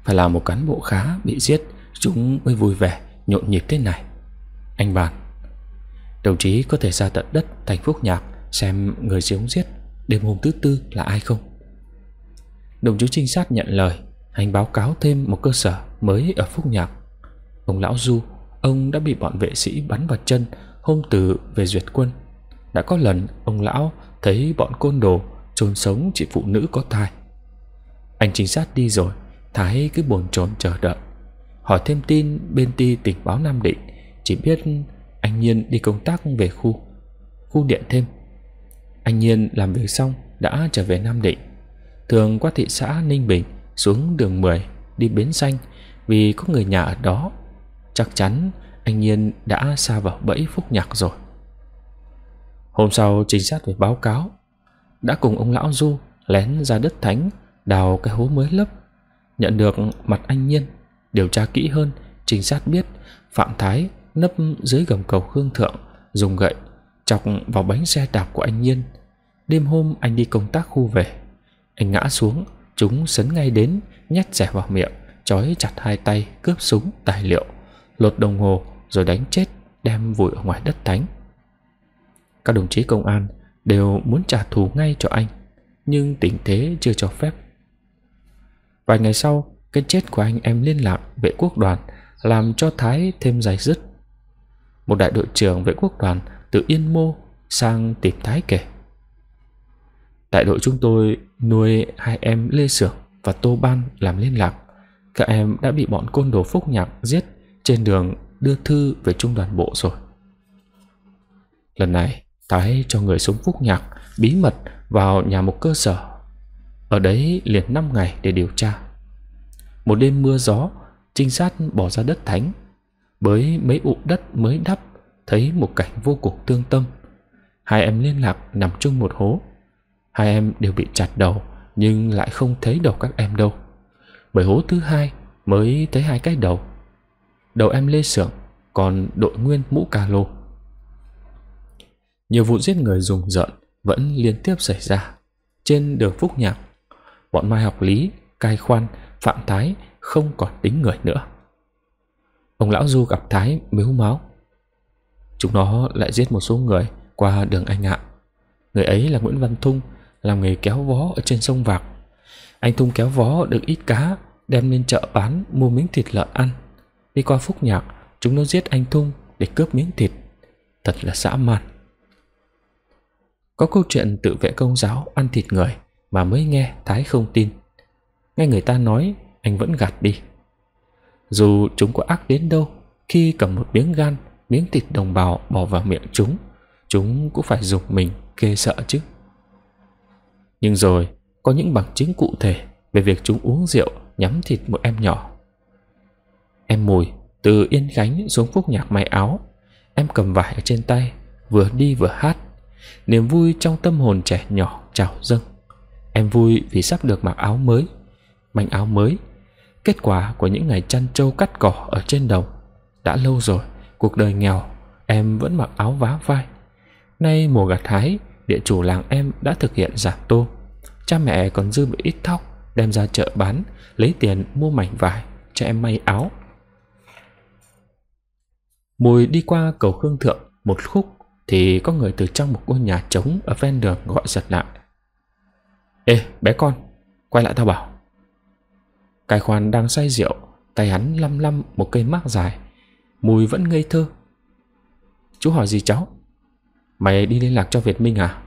Speaker 1: Phải là một cán bộ khá bị giết Chúng mới vui vẻ nhộn nhịp thế này Anh bàn Đồng chí có thể ra tận đất thành Phúc Nhạc Xem người giếng giết Đêm hôm thứ tư là ai không Đồng chí trinh sát nhận lời Anh báo cáo thêm một cơ sở mới ở Phúc Nhạc Ông Lão Du Ông đã bị bọn vệ sĩ bắn vào chân Hôm từ về duyệt quân đã có lần ông lão thấy bọn côn đồ chôn sống chị phụ nữ có thai. Anh trinh sát đi rồi, Thái cứ bồn chồn chờ đợi. Hỏi thêm tin bên ti tình báo Nam Định, chỉ biết anh Nhiên đi công tác về khu, khu điện thêm. Anh Nhiên làm việc xong đã trở về Nam Định. Thường qua thị xã Ninh Bình xuống đường 10 đi Bến Xanh vì có người nhà ở đó. Chắc chắn anh Nhiên đã xa vào bẫy phúc nhạc rồi. Hôm sau trinh sát về báo cáo Đã cùng ông lão Du lén ra đất thánh Đào cái hố mới lấp Nhận được mặt anh Nhiên Điều tra kỹ hơn Trinh sát biết Phạm Thái nấp dưới gầm cầu Hương Thượng Dùng gậy chọc vào bánh xe đạp của anh Nhiên Đêm hôm anh đi công tác khu về Anh ngã xuống Chúng sấn ngay đến Nhét rẻ vào miệng Chói chặt hai tay cướp súng tài liệu Lột đồng hồ rồi đánh chết Đem vùi ở ngoài đất thánh các đồng chí công an đều muốn trả thù ngay cho anh, nhưng tình thế chưa cho phép. Vài ngày sau, cái chết của anh em liên lạc vệ quốc đoàn làm cho Thái thêm dày dứt. Một đại đội trưởng vệ quốc đoàn từ Yên Mô sang tìm Thái kể. Đại đội chúng tôi nuôi hai em Lê Sưởng và Tô Ban làm liên lạc. Các em đã bị bọn côn đồ phúc nhạc giết trên đường đưa thư về trung đoàn bộ rồi. Lần này, Thái cho người xuống Phúc Nhạc bí mật vào nhà một cơ sở. Ở đấy liền 5 ngày để điều tra. Một đêm mưa gió, trinh sát bỏ ra đất thánh. Với mấy ụ đất mới đắp, thấy một cảnh vô cùng tương tâm. Hai em liên lạc nằm chung một hố. Hai em đều bị chặt đầu, nhưng lại không thấy đầu các em đâu. Bởi hố thứ hai mới thấy hai cái đầu. Đầu em lê sưởng, còn đội nguyên mũ cà lô. Nhiều vụ giết người rùng rợn vẫn liên tiếp xảy ra trên đường Phúc Nhạc. Bọn Mai học lý, cai khoan, phạm thái không còn tính người nữa. Ông Lão Du gặp Thái mếu máu. Chúng nó lại giết một số người qua đường Anh Ạ. Người ấy là Nguyễn Văn Thung, làm nghề kéo vó ở trên sông Vạc. Anh Thung kéo vó được ít cá, đem lên chợ bán mua miếng thịt lợn ăn. Đi qua Phúc Nhạc, chúng nó giết anh Thung để cướp miếng thịt. Thật là dã man. Có câu chuyện tự vệ công giáo ăn thịt người mà mới nghe Thái không tin. Nghe người ta nói, anh vẫn gạt đi. Dù chúng có ác đến đâu, khi cầm một miếng gan, miếng thịt đồng bào bỏ vào miệng chúng, chúng cũng phải dùng mình kê sợ chứ. Nhưng rồi, có những bằng chứng cụ thể về việc chúng uống rượu nhắm thịt một em nhỏ. Em Mùi từ Yên Khánh xuống Phúc Nhạc may áo, em cầm vải ở trên tay, vừa đi vừa hát Niềm vui trong tâm hồn trẻ nhỏ trào dâng. Em vui vì sắp được mặc áo mới, mảnh áo mới. Kết quả của những ngày chăn trâu cắt cỏ ở trên đồng. Đã lâu rồi, cuộc đời nghèo, em vẫn mặc áo vá vai. Nay mùa gặt hái, địa chủ làng em đã thực hiện giảm tô. Cha mẹ còn dư một ít thóc, đem ra chợ bán, lấy tiền mua mảnh vải cho em may áo. Mùi đi qua cầu Khương Thượng một khúc thì có người từ trong một ngôi nhà trống ở ven đường gọi giật lại. Ê, bé con, quay lại tao bảo. Cái khoan đang say rượu, tay hắn lăm lăm một cây mác dài, mùi vẫn ngây thơ. Chú hỏi gì cháu? Mày đi liên lạc cho Việt Minh à?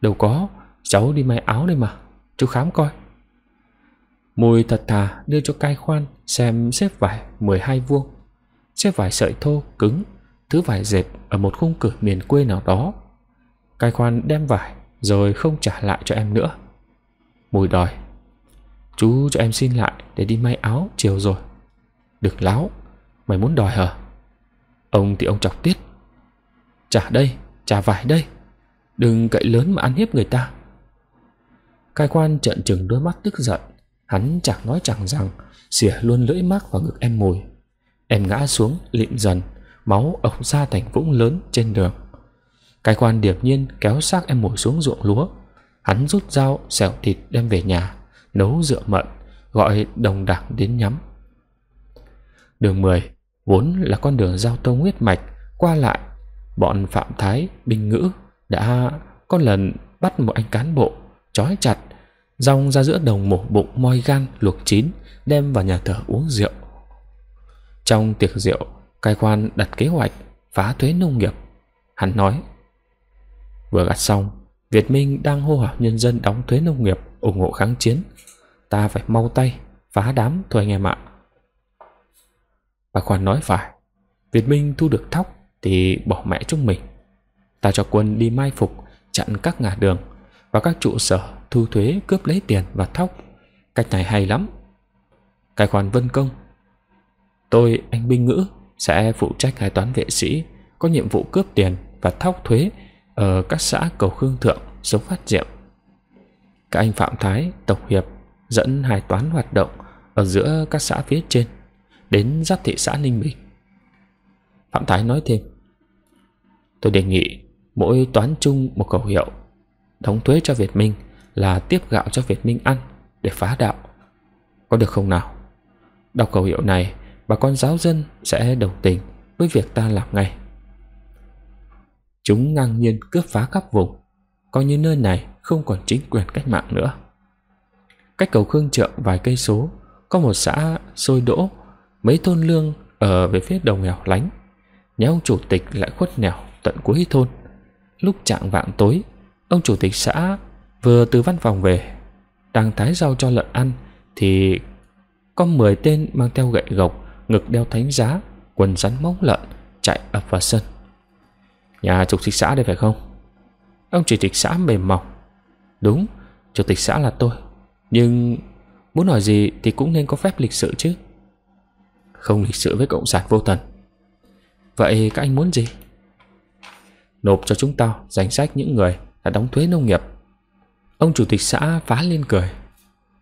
Speaker 1: Đâu có, cháu đi may áo đây mà, chú khám coi. Mùi thật thà đưa cho cai khoan xem xếp vải 12 vuông. Xếp vải sợi thô, cứng, thứ vải dệt ở một khung cửa miền quê nào đó. Cai khoan đem vải rồi không trả lại cho em nữa. Mùi đòi. Chú cho em xin lại để đi may áo chiều rồi. Đừng láo, mày muốn đòi hả? Ông thì ông chọc tiết. Trả đây, trả vải đây. Đừng cậy lớn mà ăn hiếp người ta. Cai quan trợn trừng đôi mắt tức giận. Hắn chẳng nói chẳng rằng, xỉa luôn lưỡi mác vào ngực em mùi. Em ngã xuống, lịm dần, máu ống ra thành vũng lớn trên đường. Cái quan điệp nhiên kéo xác em mồi xuống ruộng lúa. Hắn rút dao, xẻo thịt đem về nhà, nấu rượu mận, gọi đồng đảng đến nhắm. Đường 10 vốn là con đường giao thông huyết mạch qua lại. Bọn Phạm Thái, binh Ngữ đã có lần bắt một anh cán bộ, trói chặt, rong ra giữa đồng mổ bụng moi gan luộc chín, đem vào nhà thờ uống rượu. Trong tiệc rượu, Cai quan đặt kế hoạch phá thuế nông nghiệp. Hắn nói, vừa gặt xong, Việt Minh đang hô hào nhân dân đóng thuế nông nghiệp ủng hộ kháng chiến. Ta phải mau tay phá đám thôi anh em ạ. Bà Khoan nói phải, Việt Minh thu được thóc thì bỏ mẹ chúng mình. Ta cho quân đi mai phục, chặn các ngã đường và các trụ sở thu thuế cướp lấy tiền và thóc. Cách này hay lắm. Cai khoản vân công. Tôi anh Binh Ngữ sẽ phụ trách hai toán vệ sĩ có nhiệm vụ cướp tiền và thóc thuế ở các xã Cầu Khương Thượng, Sống Phát Diệm. Các anh Phạm Thái, Tộc Hiệp dẫn hai toán hoạt động ở giữa các xã phía trên đến giáp thị xã Ninh Bình. Phạm Thái nói thêm Tôi đề nghị mỗi toán chung một khẩu hiệu đóng thuế cho Việt Minh là tiếp gạo cho Việt Minh ăn để phá đạo. Có được không nào? Đọc khẩu hiệu này bà con giáo dân sẽ đồng tình với việc ta làm ngay. Chúng ngang nhiên cướp phá khắp vùng, coi như nơi này không còn chính quyền cách mạng nữa. Cách cầu Khương Trượng vài cây số, có một xã sôi đỗ, mấy thôn lương ở về phía đầu nghèo lánh. Nhà ông chủ tịch lại khuất nghèo tận cuối thôn. Lúc trạng vạng tối, ông chủ tịch xã vừa từ văn phòng về, đang thái rau cho lợn ăn thì có 10 tên mang theo gậy gộc ngực đeo thánh giá, quần rắn móng lợn, chạy ập vào sân. Nhà chủ tịch xã đây phải không? Ông chủ tịch xã mềm mỏng. Đúng, chủ tịch xã là tôi. Nhưng muốn hỏi gì thì cũng nên có phép lịch sự chứ. Không lịch sự với cộng sản vô thần. Vậy các anh muốn gì? Nộp cho chúng tao danh sách những người đã đóng thuế nông nghiệp. Ông chủ tịch xã phá lên cười.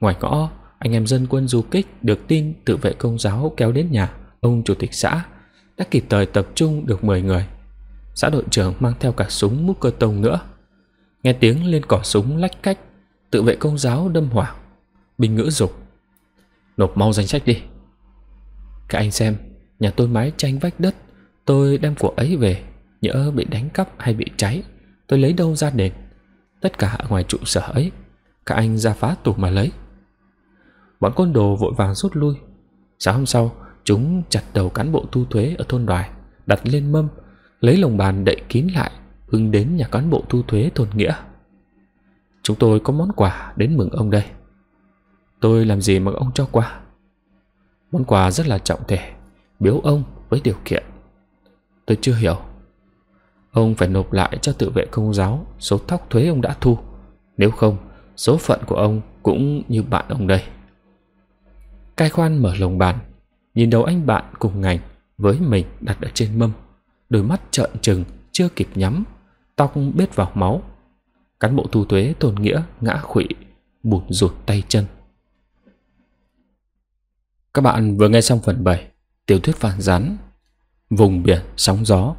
Speaker 1: Ngoài ngõ, anh em dân quân du kích được tin tự vệ công giáo kéo đến nhà ông chủ tịch xã đã kịp thời tập trung được 10 người. Xã đội trưởng mang theo cả súng mút cơ tông nữa. Nghe tiếng lên cỏ súng lách cách, tự vệ công giáo đâm hỏa Bình ngữ dục. Nộp mau danh sách đi. Các anh xem, nhà tôi mái tranh vách đất, tôi đem của ấy về, nhỡ bị đánh cắp hay bị cháy, tôi lấy đâu ra đền. Tất cả ngoài trụ sở ấy, các anh ra phá tủ mà lấy. Bọn côn đồ vội vàng rút lui Sáng hôm sau Chúng chặt đầu cán bộ thu thuế ở thôn đoài Đặt lên mâm Lấy lồng bàn đậy kín lại Hưng đến nhà cán bộ thu thuế thôn nghĩa Chúng tôi có món quà đến mừng ông đây Tôi làm gì mà ông cho quà Món quà rất là trọng thể Biếu ông với điều kiện Tôi chưa hiểu Ông phải nộp lại cho tự vệ công giáo Số thóc thuế ông đã thu Nếu không số phận của ông cũng như bạn ông đây Cai khoan mở lồng bàn Nhìn đầu anh bạn cùng ngành Với mình đặt ở trên mâm Đôi mắt trợn trừng chưa kịp nhắm Tóc bết vào máu Cán bộ thu thuế tôn nghĩa ngã khụy Bụt rụt tay chân Các bạn vừa nghe xong phần 7 Tiểu thuyết phản gián Vùng biển sóng gió